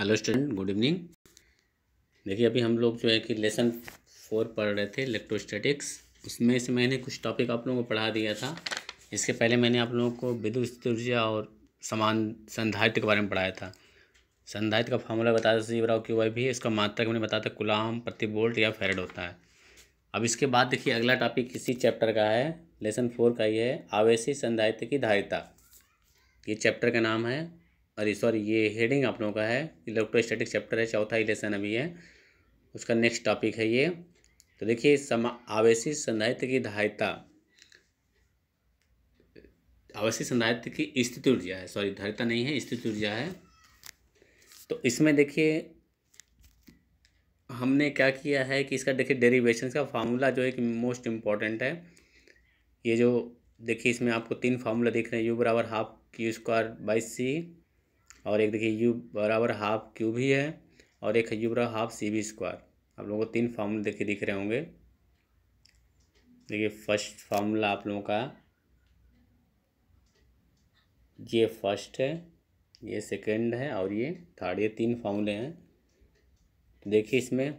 hello student good evening देखिए अभी हम लोग जो है कि लेसन फोर पढ़ रहे थे इलेक्ट्रोस्टैटिक्स उसमें से मैंने कुछ टॉपिक आप लोगों को पढ़ा दिया था इसके पहले मैंने आप लोगों को विद्युत ऊर्जा और समान संधारित्र के बारे में पढ़ाया था संधारित्र का फार्मूला बताया था सी क्यू वाई भी इसका मात्रक मैंने बताया था गुलाम प्रति वोल्ट या फेरेड होता है अब इसके बाद देखिए अगला टॉपिक किसी चैप्टर का है लेसन फोर का ही है आवेशी संधारित्र की धारिता ये चैप्टर का नाम है अरे सॉरी ये हेडिंग आप लोगों का है इलेक्ट्रोस्टैटिक चैप्टर तो है चौथा ही लेसन अभी है उसका नेक्स्ट टॉपिक है ये तो देखिए सम आवेशी संधायित्व की धारिता आवेशी संधायित्व की स्थिति ऊर्जा है सॉरी धारिता नहीं है स्थिति ऊर्जा है तो इसमें देखिए हमने क्या किया है कि इसका देखिए डेरीवेशन का फार्मूला जो है कि मोस्ट इम्पॉर्टेंट है ये जो देखिए इसमें आपको तीन फार्मूला दिख रहे हैं यू बराबर half Q square by C और एक देखिए यू बराबर हाफ क्यू भी है और एक यू बराबर हाफ सी बी स्क्वायर आप लोगों को तीन फार्मूले देखिए दिख रहे होंगे देखिए फर्स्ट फार्मूला आप लोगों का ये फर्स्ट है ये सेकंड है और ये थर्ड ये तीन फार्मूले हैं तो देखिए इसमें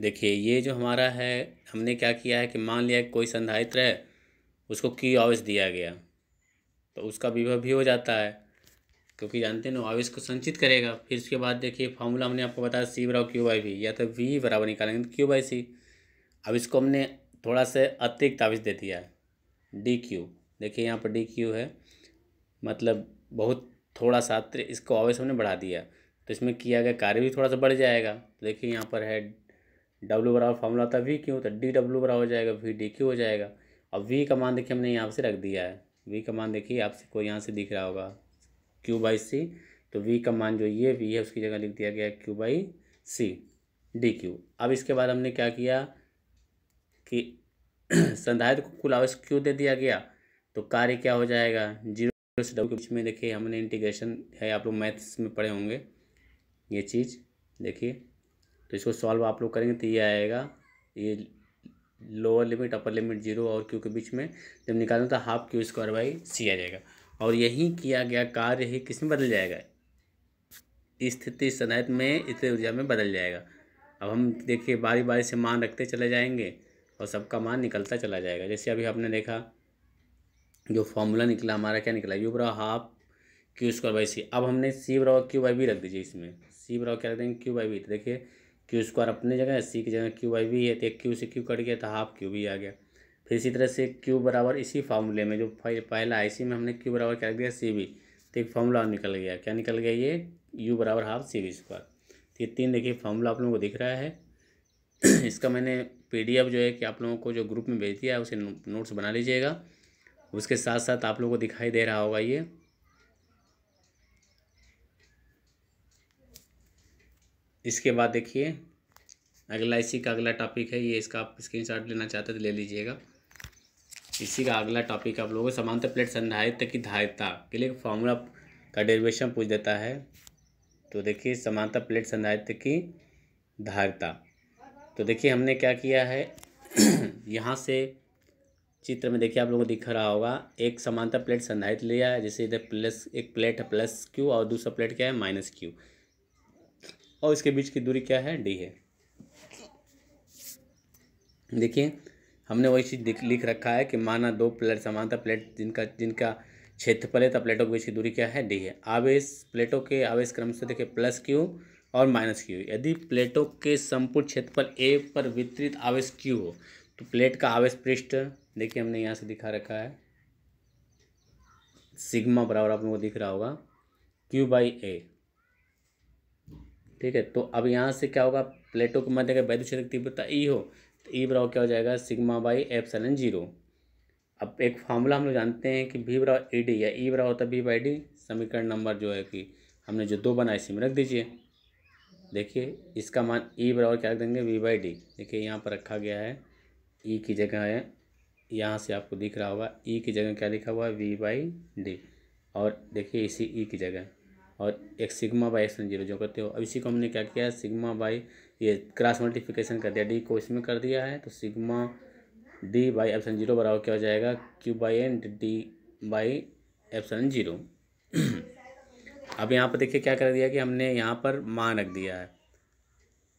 देखिए ये जो हमारा है हमने क्या किया है कि मान लिया कोई संधारित्र है उसको की आवेश दिया गया तो उसका विभव भी हो जाता है क्योंकि जानते ना आवेश को संचित करेगा फिर उसके बाद देखिए फार्मूला हमने आपको बताया सी बराबर क्यू बाई वी या तो वी बराबर निकालेंगे क्यू बाई सी अब इसको हमने थोड़ा सा अतिरिक्त आवेश दे दिया है डी क्यू देखिए यहाँ पर डी क्यू है मतलब बहुत थोड़ा सा इसको आवेश हमने बढ़ा दिया तो इसमें किया गया कार्य भी थोड़ा सा बढ़ जाएगा तो देखिए यहाँ पर है डब्लू बराबर फार्मूला था वी क्यू तो डी डब्लू बराबर हो जाएगा वी डी क्यू हो जाएगा अब वी का मान देखिए हमने यहाँ से रख दिया है वी का मान देखिए आपसे कोई यहाँ से दिख रहा होगा क्यू बाई सी तो वी का मान जो ये वी है उसकी जगह लिख दिया गया Q by C D Q अब इसके बाद हमने क्या किया कि संधारित को कुल आवेश क्यू दे दिया गया तो कार्य क्या हो जाएगा जीरो से डब्ल्यू के बीच में देखिए हमने इंटीग्रेशन है आप लोग मैथ्स में पढ़े होंगे ये चीज़ देखिए तो इसको सॉल्व आप लोग करेंगे तो ये आएगा ये lower limit upper limit zero और क्यू के बीच में जब निकालें तो half Q square by C आ जाएगा और यही किया गया कार्य ही किस में बदल जाएगा स्थिति सनायत में स्थिर ऊर्जा में बदल जाएगा अब हम देखिए बारी बारी से मान रखते चले जाएंगे और सबका मान निकलता चला जाएगा जैसे अभी आपने देखा जो फॉर्मूला निकला हमारा क्या निकला यू बराबर half Q square by C अब हमने सी बराबर क्यू बाई बी रख दीजिए इसमें सी बराबर क्या रख देंगे क्यू बाई बी देखिए क्यू स्क्वायर अपने जगह सी की जगह क्यू आई भी है तो एक क्यू से क्यू कट गया तो हाफ क्यू भी आ गया फिर इसी तरह से क्यू बराबर इसी फार्मूले में जो पहला आई में हमने क्यू बराबर क्या दिया सी बी तो एक फार्मूला निकल गया क्या निकल गया ये यू बराबर हाफ सी बी स्क्वायर तो ये तीन देखिए फार्मूला आप लोगों को दिख रहा है इसका मैंने पी जो है कि आप लोगों को जो ग्रुप में भेज दिया है उसे नोट्स बना लीजिएगा उसके साथ साथ आप लोगों को दिखाई दे रहा होगा ये इसके बाद देखिए अगला इसी का अगला टॉपिक है ये इसका आप शॉट लेना चाहते तो ले लीजिएगा इसी का अगला टॉपिक आप लोगों को समांतर प्लेट संधारित्व की धारिता के लिए फॉर्मूला का डेरिवेशन पूछ देता है तो देखिए समानता प्लेट संधारित्व की धारिता तो देखिए हमने क्या किया है यहाँ से चित्र में देखिए आप लोगों को दिख रहा होगा एक समानता प्लेट संधारित्व लिया है जैसे इधर प्लस एक प्लेट है प्लस क्यू और दूसरा प्लेट क्या है माइनस क्यू और इसके बीच की दूरी क्या है डी है देखिए हमने वही चीज़ लिख रखा है कि माना दो प्लेट समानता प्लेट जिनका जिनका क्षेत्रफल है तो प्लेटों के बीच की दूरी क्या है डी है आवेश प्लेटों के आवेश क्रम से देखिए प्लस क्यू और माइनस क्यू यदि प्लेटों के संपूर्ण क्षेत्रफल ए पर वितरित आवेश क्यू हो तो प्लेट का आवेश पृष्ठ देखिए हमने यहाँ से दिखा रखा है सिग्मा बराबर आप लोगों को दिख रहा होगा क्यू बाई ए ठीक है तो अब यहाँ से क्या होगा प्लेटो के मध्य अगर वैद्य क्षेत्र की तीव्रता ई e हो तो ई e बराबर क्या हो जाएगा sigma by epsilon zero अब एक फार्मूला हम लोग जानते हैं कि भी बराबर ई e डी या ई बराबर होता है भी बाई डी समीकरण नंबर जो है कि हमने जो दो बनाए इसी में रख दीजिए देखिए इसका मान ई बराबर क्या रख देंगे वी बाई डी देखिए यहाँ पर रखा गया है ई की जगह है यहाँ से आपको दिख रहा होगा ई की जगह क्या लिखा हुआ है वी बाई डी और देखिए इसी ई की जगह और एक सिग्मा बाई एक्स जीरो जो करते हो अब इसी को हमने क्या किया है सिग्मा बाई ये क्रॉस मल्टीफिकेशन कर दिया डी को इसमें कर दिया है तो sigma D by epsilon zero बराबर क्या हो जाएगा Q by N D by epsilon zero अब यहाँ पर देखिए क्या कर दिया कि हमने यहाँ पर मान रख दिया है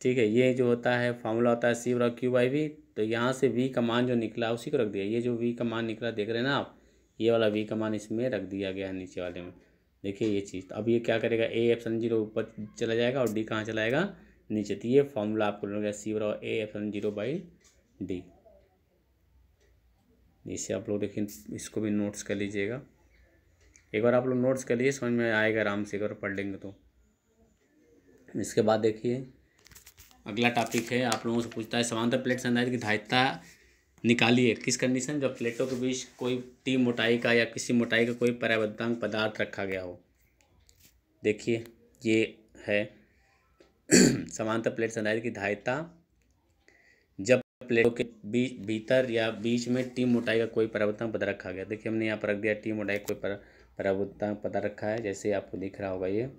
ठीक है ये जो होता है फार्मूला होता है सी बराबर क्यू बाई वी तो यहाँ से वी का मान जो निकला उसी को रख दिया ये जो वी का मान निकला देख रहे हैं ना आप ये वाला वी का मान इसमें रख दिया गया है नीचे वाले में देखिए ये चीज़ तो अब ये क्या करेगा ए सन जीरो ऊपर चला जाएगा और डी कहाँ चला जाएगा नीचे तो ये फॉर्मूला आपको लगेगा सी बराबर A epsilon zero by D इसे आप लोग देखिए इसको भी नोट्स कर लीजिएगा एक बार आप लोग नोट्स कर लीजिए समझ में आएगा आराम से एक बार पढ़ लेंगे तो इसके बाद देखिए अगला टॉपिक है आप लोगों से पूछता है समांतर प्लेट संधारित्र की धारिता निकालिए किस कंडीशन जब प्लेटों के बीच कोई टी मोटाई का या किसी मोटाई का कोई पर्यावरण पदार्थ रखा गया हो देखिए ये है समांतर प्लेट संधारित की धायता जब प्लेटों के बीच भीतर या बीच में टी मोटाई का कोई पर्यावरण पदार्थ रखा गया देखिए हमने यहाँ पर रख दिया टी मोटाई कोई पर्यावरण पदार्थ रखा है जैसे आपको दिख रहा होगा ये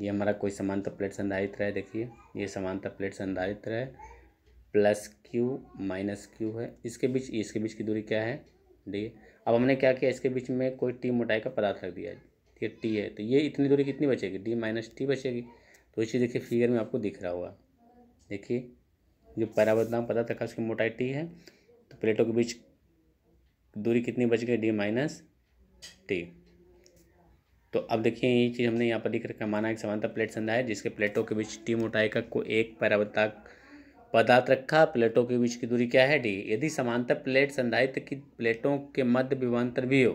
ये हमारा कोई समांतर प्लेट संधारित्र है देखिए ये समांतर प्लेट संधारित्र है प्लस क्यू माइनस क्यू है इसके बीच इसके बीच की दूरी क्या है डी अब हमने क्या किया इसके बीच में कोई टी मोटाई का पदार्थ रख दिया ठीक है टी है तो ये इतनी दूरी कितनी बचेगी डी माइनस टी बचेगी तो इसी देखिए फिगर में आपको दिख रहा होगा देखिए जो परावर्तनांक पदार्थ रखा उसकी मोटाई टी है तो प्लेटों के बीच दूरी कितनी बच गई डी माइनस टी तो अब देखिए ये चीज़ हमने यहाँ पर लिख रखा माना एक समानता प्लेट संधा है जिसके प्लेटों के बीच टी मोटाई का कोई एक पैरावता पदार्थ रखा प्लेटों के बीच की दूरी क्या है डी यदि समांतर प्लेट संधायित्व की प्लेटों के मध्य विभवान्तर भी हो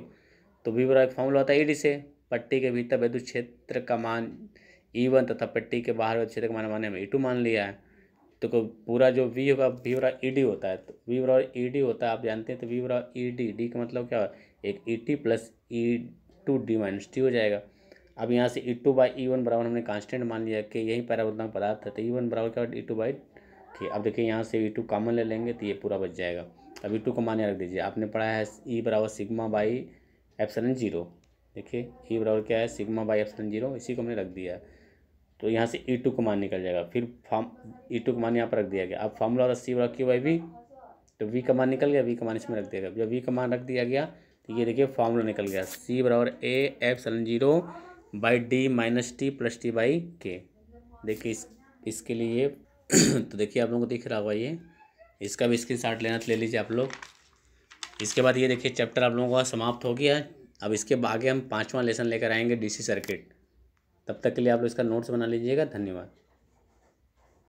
तो भी एक फॉर्मूला होता है ई डी से पट्टी के भीतर वैद्युत क्षेत्र का मान ई e वन तथा पट्टी के बाहर वैद्युत क्षेत्र का मान माने में ई e टू मान लिया है तो पूरा जो वी होगा वी बराबर ई e डी होता है तो वी बराबर ई डी होता है आप जानते हैं तो वी बराबर ई डी डी का मतलब क्या एक E T plus E two D minus T हो जाएगा अब यहाँ से E two by E one बराबर हमने कांस्टेंट मान लिया कि यही पैराबोधना पदार्थ है तो ई वन बराबर क्या ई टू बाई ठीक है अब देखिए यहाँ से ई टू कामन ले लेंगे तो ये पूरा बच जाएगा अब ई टू को मान्य रख दीजिए आपने पढ़ा है ई e बराबर सिग्मा बाई एप्सलन जीरो देखिए ई e बराबर क्या है सिग्मा बाई एप्सलन जीरो इसी को हमने रख दिया है तो यहाँ से ई e टू को मान निकल जाएगा फिर फॉर्म ई टू का मान यहाँ पर रख दिया गया अब फार्मूला और सी बराबर क्यू बाई वी तो वी का मान निकल गया वी का मान इसमें रख दिया गया जब वी का मान रख दिया गया तो ये देखिए फार्मूला निकल गया सी बराबर A epsilon zero by D minus T plus T by K देखिए इस इसके लिए तो देखिए आप लोगों को दिख रहा होगा ये इसका भी स्क्रीन शॉट लेना तो ले लीजिए आप लोग इसके बाद ये देखिए चैप्टर आप लोगों का समाप्त हो गया अब इसके आगे हम पाँचवा लेसन लेकर आएंगे डीसी सर्किट तब तक के लिए आप लोग इसका नोट्स बना लीजिएगा धन्यवाद